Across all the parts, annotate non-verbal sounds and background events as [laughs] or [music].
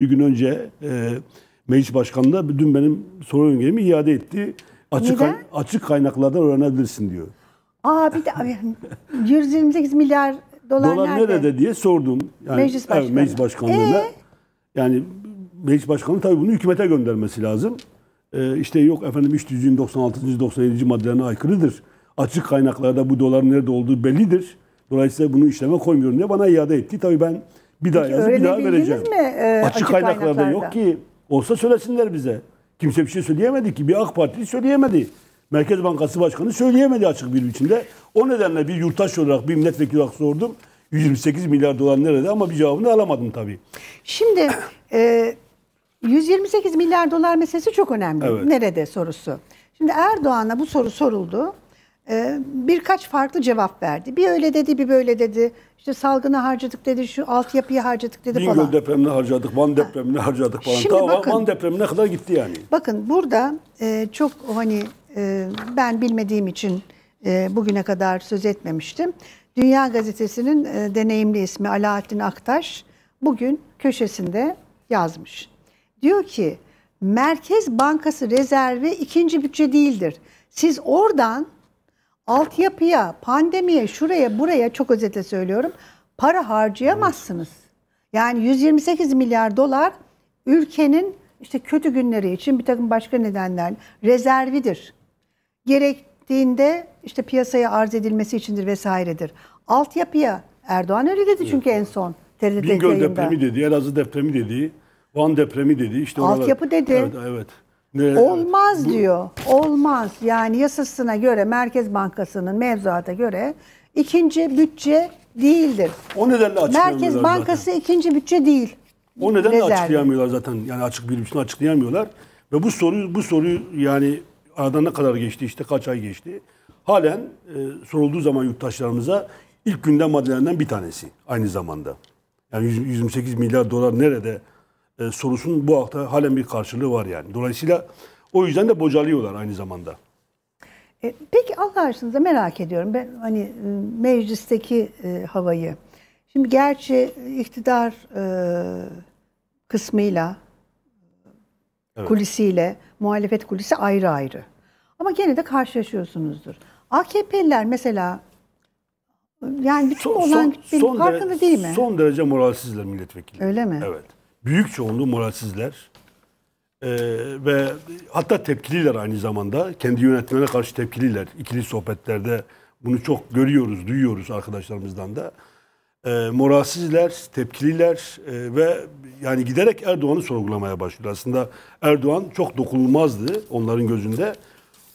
Bir gün önce e, meclis başkanı da dün benim soru öngörümü iade etti. Açık, Neden? açık kaynaklardan öğrenebilirsin diyor. Aa bir de 128 milyar dolar, dolar nerede? nerede diye sordum. Yani, meclis başkanı. Evet, meclis başkanlığına. Ee? Yani meclis başkanı tabii bunu hükümete göndermesi lazım. Ee, işte yok efendim 396. 97. maddelerine aykırıdır. Açık kaynaklarda bu dolar nerede olduğu bellidir. Dolayısıyla bunu işleme koymuyorum diye bana iade etti. Tabii ben bir daha Peki, bir daha vereceğim. Mi, e, açık, açık kaynaklarda, yok ki. Olsa söylesinler bize. Kimse bir şey söyleyemedi ki. Bir AK Partili söyleyemedi. Merkez Bankası Başkanı söyleyemedi açık bir biçimde. O nedenle bir yurttaş olarak, bir milletvekili olarak sordum. 128 milyar dolar nerede ama bir cevabını alamadım tabii. Şimdi e, 128 milyar dolar meselesi çok önemli. Evet. Nerede sorusu. Şimdi Erdoğan'a bu soru soruldu. Ee, birkaç farklı cevap verdi. Bir öyle dedi, bir böyle dedi. İşte salgını harcadık dedi, şu altyapıyı harcadık dedi Bingöl falan. depremini harcadık, Van depremini ha. harcadık falan. Şimdi Ta, bakın, Van depremine kadar gitti yani. Bakın burada e, çok hani e, ben bilmediğim için e, bugüne kadar söz etmemiştim. Dünya Gazetesi'nin deneyimli ismi Alaaddin Aktaş bugün köşesinde yazmış. Diyor ki Merkez Bankası rezervi ikinci bütçe değildir. Siz oradan altyapıya, pandemiye, şuraya, buraya çok özetle söylüyorum para harcayamazsınız. Yani 128 milyar dolar ülkenin işte kötü günleri için bir takım başka nedenler rezervidir. Gerektiğinde işte piyasaya arz edilmesi içindir vesairedir. Altyapıya Erdoğan öyle dedi çünkü en son TRT Bingöl yayında. depremi dedi, Elazığ depremi dedi, Van depremi dedi. İşte Altyapı dedi. Evet, evet. Ne? Olmaz Bu... diyor. Olmaz. Yani yasasına göre Merkez Bankası'nın mevzuata göre ikinci bütçe değildir. O nedenle açıklayamıyorlar Merkez Bankası zaten. ikinci bütçe değil. O nedenle Rezervi. açıklayamıyorlar zaten. Yani açık bir bütçe açıklayamıyorlar. Ve bu soruyu bu soruyu yani aradan ne kadar geçti işte kaç ay geçti. Halen e, sorulduğu zaman yurttaşlarımıza ilk gündem maddelerinden bir tanesi aynı zamanda. Yani 128 milyar dolar nerede e, sorusunun bu hafta halen bir karşılığı var yani. Dolayısıyla o yüzden de bocalıyorlar aynı zamanda. E, peki Allah aşkınıza merak ediyorum ben hani e, meclisteki e, havayı. Şimdi gerçi iktidar e, kısmıyla evet. kulisiyle muhalefet kulisi ayrı ayrı. Ama gene de karşılaşıyorsunuzdur. AKP'liler mesela yani bütün son, olan son, son farkında derece, değil mi? Son derece moralsizler milletvekili. Öyle mi? Evet büyük çoğunluğu moralsizler. Ee, ve hatta tepkililer aynı zamanda. Kendi yönetmene karşı tepkililer. İkili sohbetlerde bunu çok görüyoruz, duyuyoruz arkadaşlarımızdan da. Ee, moralsizler, tepkililer e, ve yani giderek Erdoğan'ı sorgulamaya başlıyor. Aslında Erdoğan çok dokunulmazdı onların gözünde.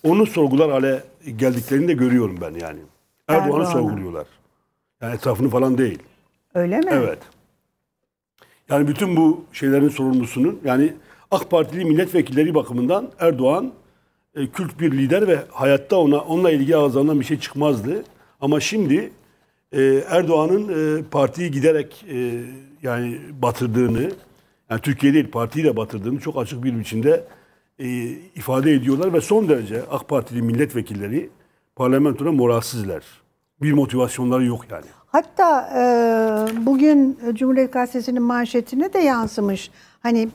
Onu sorgular hale geldiklerini de görüyorum ben yani. Erdoğan'ı Erdoğan sorguluyorlar. Yani etrafını falan değil. Öyle mi? Evet. Yani bütün bu şeylerin sorumlusunun yani AK Partili milletvekilleri bakımından Erdoğan e, Kürt bir lider ve hayatta ona onunla ilgili ağzından bir şey çıkmazdı. Ama şimdi e, Erdoğan'ın e, partiyi giderek e, yani batırdığını, yani Türkiye değil partiyi de batırdığını çok açık bir biçimde e, ifade ediyorlar ve son derece AK Partili milletvekilleri parlamentoda moralsizler. Bir motivasyonları yok yani. Hatta e, bugün Cumhuriyet Gazetesi'nin manşetine de yansımış. Hani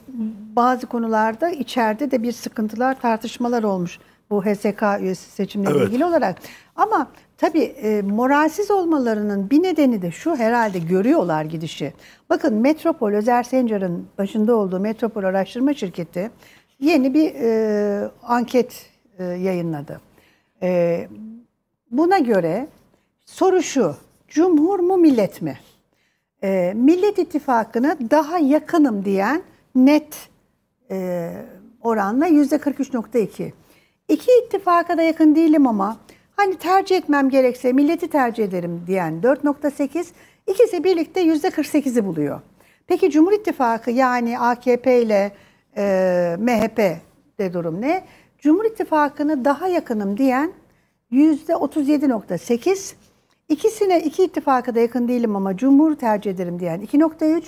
bazı konularda içeride de bir sıkıntılar, tartışmalar olmuş bu HSK üyesi seçimleri evet. ilgili olarak. Ama tabii e, moralsiz olmalarının bir nedeni de şu herhalde görüyorlar gidişi. Bakın Metropol, Özer Sencar'ın başında olduğu Metropol Araştırma Şirketi yeni bir e, anket e, yayınladı. E, buna göre soru şu, Cumhur mu millet mi? E, millet ittifakına daha yakınım diyen net e, oranla yüzde 43.2. İki ittifaka da yakın değilim ama hani tercih etmem gerekse milleti tercih ederim diyen 4.8. İkisi birlikte yüzde 48'i buluyor. Peki Cumhur İttifakı yani AKP ile e, MHP de durum ne? Cumhur İttifakı'nı daha yakınım diyen yüzde 37.8, İkisine iki ittifaka da yakın değilim ama cumhur tercih ederim diyen 2.3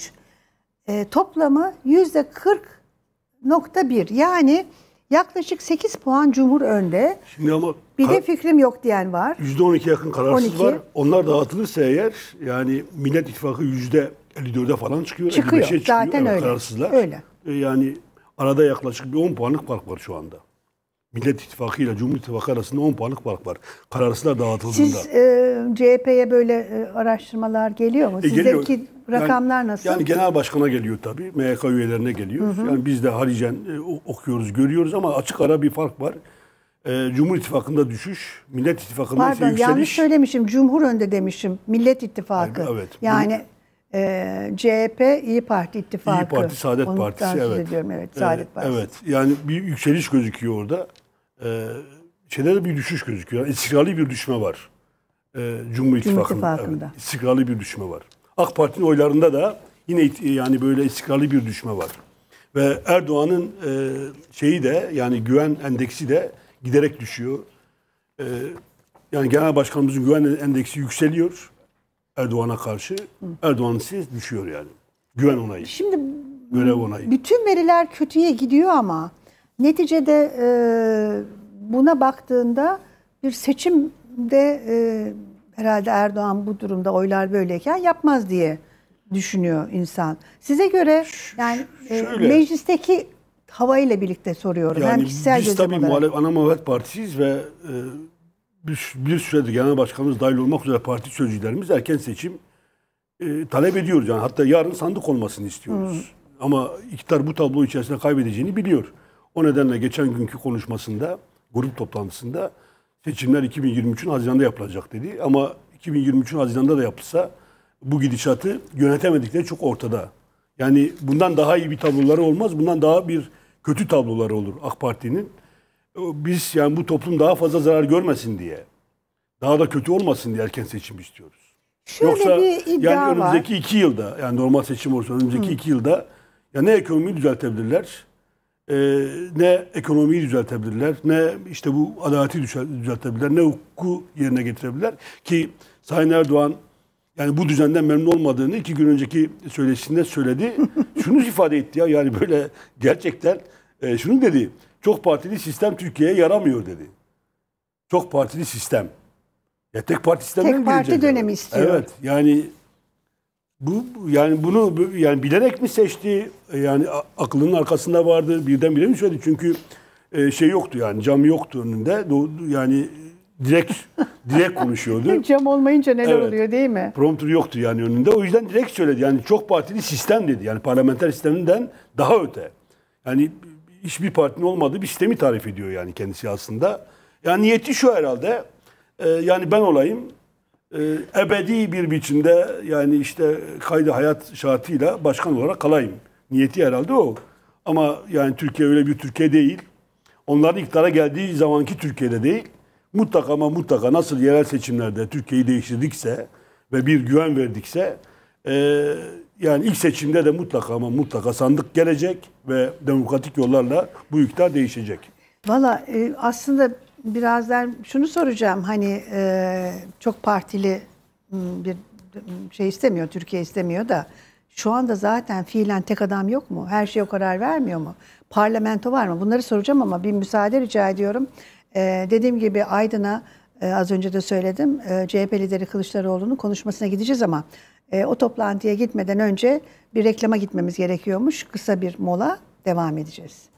e, toplamı %40.1 yani yaklaşık 8 puan cumhur önde. Şimdi ama bir de fikrim yok diyen var. %12 yakın kararsız 12. var. Onlar dağıtılırsa eğer yani Millet İttifakı %54'e falan çıkıyor. Çıkıyor. çıkıyor. Zaten evet, öyle. Kararsızlar. Öyle. E, yani arada yaklaşık bir 10 puanlık fark var şu anda. Millet İttifakı ile Cumhur İttifakı arasında 10 puanlık fark var. Kararsızlar dağıtıldığında. Siz e, CHP'ye böyle e, araştırmalar geliyor mu? E, Sizdeki geliyor. Yani, nasıl? Yani genel başkana geliyor tabii. MHK üyelerine geliyor. Hı hı. Yani biz de haricen e, okuyoruz, görüyoruz ama açık ara bir fark var. E, Cumhur İttifakı'nda düşüş, Millet İttifakı'nda yükseliş. Pardon yanlış söylemişim. Cumhur önde demişim. Millet İttifakı. Yani, evet. Yani... Bunu, e, CHP İyi Parti ittifakı. İyi Parti Saadet Onu Partisi evet. evet. Saadet Partisi. Evet. Yani bir yükseliş gözüküyor orada. Ee, şeyde de bir düşüş gözüküyor. Yani istikrarlı bir düşme var. Ee, Cumhur İttifakı'nda. İttifakı'nda. Evet, istikrarlı bir düşme var. AK Parti'nin oylarında da yine yani böyle istikrarlı bir düşme var. Ve Erdoğan'ın e, şeyi de yani güven endeksi de giderek düşüyor. E, yani genel başkanımızın güven endeksi yükseliyor. Erdoğan'a karşı Erdoğan siz düşüyor yani. Güven onayı. Şimdi görev onayı. Bütün veriler kötüye gidiyor ama neticede e, buna baktığında bir seçimde e, herhalde Erdoğan bu durumda oylar böyleyken yapmaz diye düşünüyor insan. Size göre yani e, meclisteki havayla birlikte soruyorum. Yani hem kişisel biz tabii olarak. ana muhalefet partisiyiz ve e, bir, bir süredir genel başkanımız dahil olmak üzere parti sözcülerimiz erken seçim e, talep ediyoruz. Yani hatta yarın sandık olmasını istiyoruz. Hı. Ama iktidar bu tablo içerisinde kaybedeceğini biliyor. O nedenle geçen günkü konuşmasında, grup toplantısında seçimler 2023'ün Haziran'da yapılacak dedi. Ama 2023'ün Haziran'da da yapılsa bu gidişatı yönetemedikleri çok ortada. Yani bundan daha iyi bir tabloları olmaz, bundan daha bir kötü tabloları olur AK Parti'nin biz yani bu toplum daha fazla zarar görmesin diye, daha da kötü olmasın diye erken seçim istiyoruz. Şöyle Yoksa bir iddia yani önümüzdeki var. iki yılda yani normal seçim olursa önümüzdeki Hı. iki yılda ya ne ekonomiyi düzeltebilirler e, ne ekonomiyi düzeltebilirler ne işte bu adaleti düzeltebilirler ne hukuku yerine getirebilirler ki Sayın Erdoğan yani bu düzenden memnun olmadığını iki gün önceki söyleşisinde söyledi. [laughs] şunu ifade etti ya yani böyle gerçekten e, şunu dedi çok partili sistem Türkiye'ye yaramıyor dedi. Çok partili sistem. Ya tek parti sistemine Tek parti dönemi yani. istiyor. Evet. Yani bu yani bunu yani bilerek mi seçti? E, yani aklının arkasında vardı. Birden bire mi söyledi? Çünkü e, şey yoktu yani cam yoktu önünde. Yani direkt direkt konuşuyordu. [laughs] Cam olmayınca neler evet. oluyor değil mi? Prompter yoktu yani önünde. O yüzden direkt söyledi. Yani çok partili sistem dedi. Yani parlamenter sisteminden daha öte. Yani hiçbir partinin olmadığı bir sistemi tarif ediyor yani kendisi aslında. Yani niyeti şu herhalde. E, yani ben olayım. E, ebedi bir biçimde yani işte kaydı hayat şartıyla başkan olarak kalayım. Niyeti herhalde o. Ama yani Türkiye öyle bir Türkiye değil. Onların iktidara geldiği zamanki Türkiye'de değil. Mutlaka ama mutlaka nasıl yerel seçimlerde Türkiye'yi değiştirdikse ve bir güven verdikse ee, yani ilk seçimde de mutlaka ama mutlaka sandık gelecek ve demokratik yollarla bu iktidar değişecek. Valla e, aslında birazdan şunu soracağım. Hani e, çok partili bir şey istemiyor, Türkiye istemiyor da şu anda zaten fiilen tek adam yok mu? Her şeye o karar vermiyor mu? Parlamento var mı? Bunları soracağım ama bir müsaade rica ediyorum. Ee, dediğim gibi Aydın'a e, az önce de söyledim. E, CHP lideri Kılıçdaroğlu'nun konuşmasına gideceğiz ama e, o toplantıya gitmeden önce bir reklama gitmemiz gerekiyormuş. Kısa bir mola devam edeceğiz.